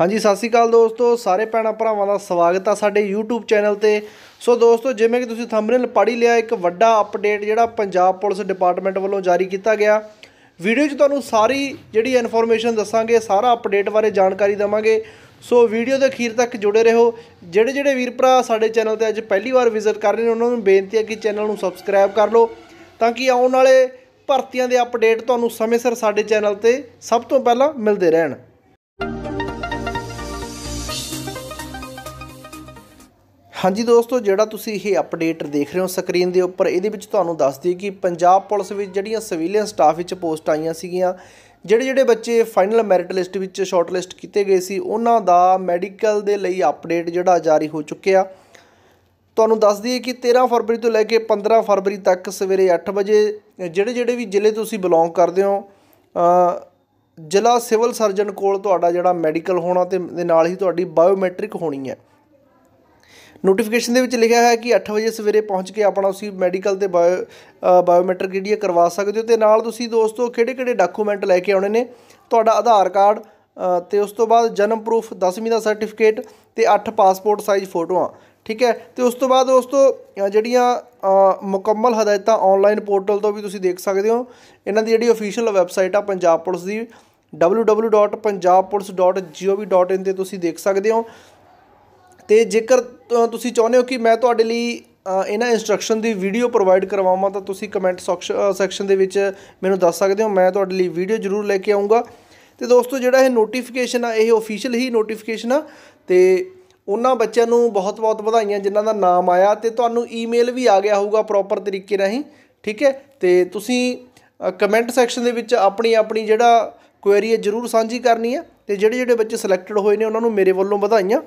ਹਾਂਜੀ ਸਤਿ ਸ਼੍ਰੀ ਅਕਾਲ ਦੋਸਤੋ ਸਾਰੇ ਪੈਣਾ ਭਰਾਵਾਂ ਦਾ ਸਵਾਗਤ ਆ ਸਾਡੇ YouTube ਚੈਨਲ ਤੇ ਸੋ ਦੋਸਤੋ ਜਿਵੇਂ ਕਿ ਤੁਸੀਂ ਥੰਬਨੇਲ ਪੜ੍ਹੀ ਲਿਆ ਇੱਕ ਵੱਡਾ ਅਪਡੇਟ ਜਿਹੜਾ ਪੰਜਾਬ ਪੁਲਿਸ ਡਿਪਾਰਟਮੈਂਟ ਵੱਲੋਂ ਜਾਰੀ ਕੀਤਾ ਗਿਆ ਵੀਡੀਓ 'ਚ ਤੁਹਾਨੂੰ ਸਾਰੀ ਜਿਹੜੀ ਇਨਫੋਰਮੇਸ਼ਨ ਦੱਸਾਂਗੇ ਸਾਰਾ ਅਪਡੇਟ ਬਾਰੇ ਜਾਣਕਾਰੀ ਦਵਾਂਗੇ ਸੋ ਵੀਡੀਓ ਦੇ ਅਖੀਰ ਤੱਕ ਜੁੜੇ ਰਹੋ ਜਿਹੜੇ ਜਿਹੜੇ ਵੀਰ ਭਰਾ ਸਾਡੇ ਚੈਨਲ ਤੇ ਅੱਜ ਪਹਿਲੀ ਵਾਰ ਵਿਜ਼ਿਟ ਕਰ ਰਹੇ ਨੇ ਉਹਨਾਂ ਨੂੰ ਬੇਨਤੀ ਹੈ ਕਿ ਚੈਨਲ ਨੂੰ ਸਬਸਕ੍ਰਾਈਬ ਕਰ ਲਓ ਤਾਂ ਕਿ ਆਉਣ ਵਾਲੇ ਭਰਤੀਆਂ ਦੇ ਅਪਡੇਟ ਤੁਹਾਨੂੰ ਸਮੇਂ ਸਿਰ ਸਾਡੇ ਚੈਨਲ ਤੇ ਸਭ ਤੋਂ ਪਹਿਲਾਂ ਮਿਲਦੇ ਰਹਿਣ ਹਾਂਜੀ ਦੋਸਤੋ ਜਿਹੜਾ ਤੁਸੀਂ ਇਹ ਅਪਡੇਟ ਦੇਖ ਰਹੇ ਹੋ ਸਕਰੀਨ ਦੇ ਉੱਪਰ ਇਹਦੇ ਵਿੱਚ ਤੁਹਾਨੂੰ ਦੱਸ ਦਈਏ ਕਿ ਪੰਜਾਬ ਪੁਲਿਸ ਵਿੱਚ ਜਿਹੜੀਆਂ ਸਿਵਿਲੀਅਨ ਸਟਾਫ ਵਿੱਚ ਪੋਸਟ ਆਈਆਂ ਸੀਗੀਆਂ ਜਿਹੜੇ ਜਿਹੜੇ ਬੱਚੇ ਫਾਈਨਲ ਮੈਰਿਟ ਲਿਸਟ ਵਿੱਚ ਸ਼ਾਰਟ ਲਿਸਟ ਕੀਤੇ ਗਏ ਸੀ ਉਹਨਾਂ ਦਾ ਮੈਡੀਕਲ ਦੇ ਲਈ ਅਪਡੇਟ ਜਿਹੜਾ ਜਾਰੀ ਹੋ ਚੁੱਕਿਆ ਤੁਹਾਨੂੰ ਦੱਸ ਦਈਏ ਕਿ 13 ਫਰਵਰੀ ਤੋਂ ਲੈ ਕੇ 15 ਫਰਵਰੀ ਤੱਕ ਸਵੇਰੇ 8 ਵਜੇ ਜਿਹੜੇ ਜਿਹੜੇ ਵੀ ਜ਼ਿਲ੍ਹੇ ਤੁਸੀਂ ਬਿਲੋਂਗ ਕਰਦੇ ਹੋ ਜ਼ਿਲ੍ਹਾ ਸਿਵਲ ਸਰਜਨ ਕੋਲ ਤੁਹਾਡਾ ਜਿਹੜਾ ਮੈਡੀਕਲ ਹੋਣਾ ਤੇ ਨਾਲ ਹੀ ਤੁਹਾਡੀ ਬਾਇਓਮੈਟ੍ਰਿਕ ਹੋਣੀ ਹੈ ਨੋਟੀਫਿਕੇਸ਼ਨ ਦੇ ਵਿੱਚ ਲਿਖਿਆ ਹੈ ਕਿ 8 ਵਜੇ ਸਵੇਰੇ ਪਹੁੰਚ ਕੇ ਆਪਣਾ ਤੁਸੀਂ ਮੈਡੀਕਲ ਤੇ ਬਾਇਓਮੈਟ੍ਰਿਕ ਜਿਹੜੀ ਹੈ ਕਰਵਾ ਸਕਦੇ ਹੋ ਤੇ ਨਾਲ ਤੁਸੀਂ ਦੋਸਤੋ ਕਿਹੜੇ-ਕਿਹੜੇ ਡਾਕੂਮੈਂਟ ਲੈ ਕੇ ਆਉਣੇ ਨੇ ਤੁਹਾਡਾ ਆਧਾਰ ਕਾਰਡ ਤੇ ਉਸ ਤੋਂ ਬਾਅਦ ਜਨਮ ਪ੍ਰੂਫ 10ਵੀਂ ਦਾ ਸਰਟੀਫਿਕੇਟ ਤੇ 8 ਪਾਸਪੋਰਟ ਸਾਈਜ਼ ਫੋਟੋਆਂ ਠੀਕ ਹੈ ਤੇ ਉਸ ਤੋਂ ਬਾਅਦ ਦੋਸਤੋ ਜਿਹੜੀਆਂ ਮੁਕੰਮਲ ਹਦਾਇਤਾਂ ਆਨਲਾਈਨ ਪੋਰਟਲ ਤੋਂ ਵੀ ਤੁਸੀਂ ਦੇਖ ਸਕਦੇ ਹੋ ਇਹਨਾਂ ਦੀ ਜਿਹੜੀ ਅਫੀਸ਼ੀਅਲ ਵੈਬਸਾਈਟ ਆ ਪੰਜਾਬ ਪੁਲਿਸ ਦੀ www.punjabpolice.gov.in ਤੇ ਤੁਸੀਂ ਦੇਖ ਸਕਦੇ ਹੋ ਤੇ ਜੇਕਰ ਤੁਸੀਂ ਚਾਹੁੰਦੇ ਹੋ ਕਿ ਮੈਂ ਤੁਹਾਡੇ ਲਈ ਇਹਨਾਂ ਇਨਸਟਰਕਸ਼ਨ ਦੀ ਵੀਡੀਓ ਪ੍ਰੋਵਾਈਡ ਕਰਵਾਵਾਂ ਤਾਂ ਤੁਸੀਂ ਕਮੈਂਟ ਸੈਕਸ਼ਨ ਦੇ ਵਿੱਚ ਮੈਨੂੰ ਦੱਸ ਸਕਦੇ ਹੋ ਮੈਂ ਤੁਹਾਡੇ ਲਈ ਵੀਡੀਓ ਜ਼ਰੂਰ ਲੈ ਕੇ ਆਉਂਗਾ ਤੇ ਦੋਸਤੋ ਜਿਹੜਾ ਇਹ ਨੋਟੀਫਿਕੇਸ਼ਨ ਆ ਇਹ ਅਫੀਸ਼ੀਅਲ ਹੀ ਨੋਟੀਫਿਕੇਸ਼ਨ ਆ ਤੇ ਉਹਨਾਂ ਬੱਚਿਆਂ ਨੂੰ ਬਹੁਤ-ਬਹੁਤ ਵਧਾਈਆਂ ਜਿਨ੍ਹਾਂ ਦਾ ਨਾਮ ਆਇਆ ਤੇ ਤੁਹਾਨੂੰ ਈਮੇਲ ਵੀ ਆ ਗਿਆ ਹੋਊਗਾ ਪ੍ਰੋਪਰ ਤਰੀਕੇ ਨਾਲ ਹੀ ਠੀਕ ਹੈ ਤੇ ਤੁਸੀਂ ਕਮੈਂਟ ਸੈਕਸ਼ਨ ਦੇ ਵਿੱਚ ਆਪਣੀ ਆਪਣੀ ਜਿਹੜਾ ਕੁਐਰੀ ਹੈ ਜ਼ਰੂਰ ਸਾਂਝੀ ਕਰਨੀ ਹੈ ਤੇ ਜਿਹੜੇ ਜਿਹੜੇ ਬੱਚੇ ਸਿਲੈਕਟਡ ਹੋਏ ਨੇ ਉਹਨਾਂ ਨੂੰ ਮੇਰੇ ਵੱਲੋਂ ਵਧਾਈਆਂ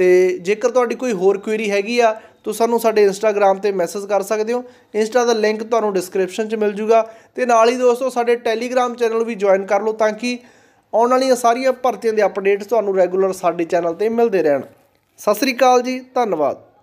ਤੇ ਜੇਕਰ ਤੁਹਾਡੀ ਕੋਈ ਹੋਰ ਕੁਇਰੀ ਹੈਗੀ ਆ ਤੋ ਸਾਨੂੰ ਸਾਡੇ ਇੰਸਟਾਗ੍ਰam ਤੇ ਮੈਸੇਜ ਕਰ ਸਕਦੇ ਹੋ ਇੰਸਟਾ ਦਾ ਲਿੰਕ ਤੁਹਾਨੂੰ ਡਿਸਕ੍ਰਿਪਸ਼ਨ 'ਚ ਮਿਲ ਜੂਗਾ ਤੇ ਨਾਲ ਹੀ ਦੋਸਤੋ ਸਾਡੇ ਟੈਲੀਗ੍ਰam ਚੈਨਲ ਵੀ ਜੁਆਇਨ ਕਰ ਲਓ ਤਾਂ ਕਿ ਆਉਣ ਵਾਲੀਆਂ ਸਾਰੀਆਂ ਭਰਤੀਆਂ ਦੇ ਅਪਡੇਟਸ ਤੁਹਾਨੂੰ ਰੈਗੂਲਰ ਸਾਡੇ ਚੈਨਲ ਤੇ ਮਿਲਦੇ ਰਹਿਣ ਸਤਿ ਸ੍ਰੀ ਅਕਾਲ ਜੀ ਧੰਨਵਾਦ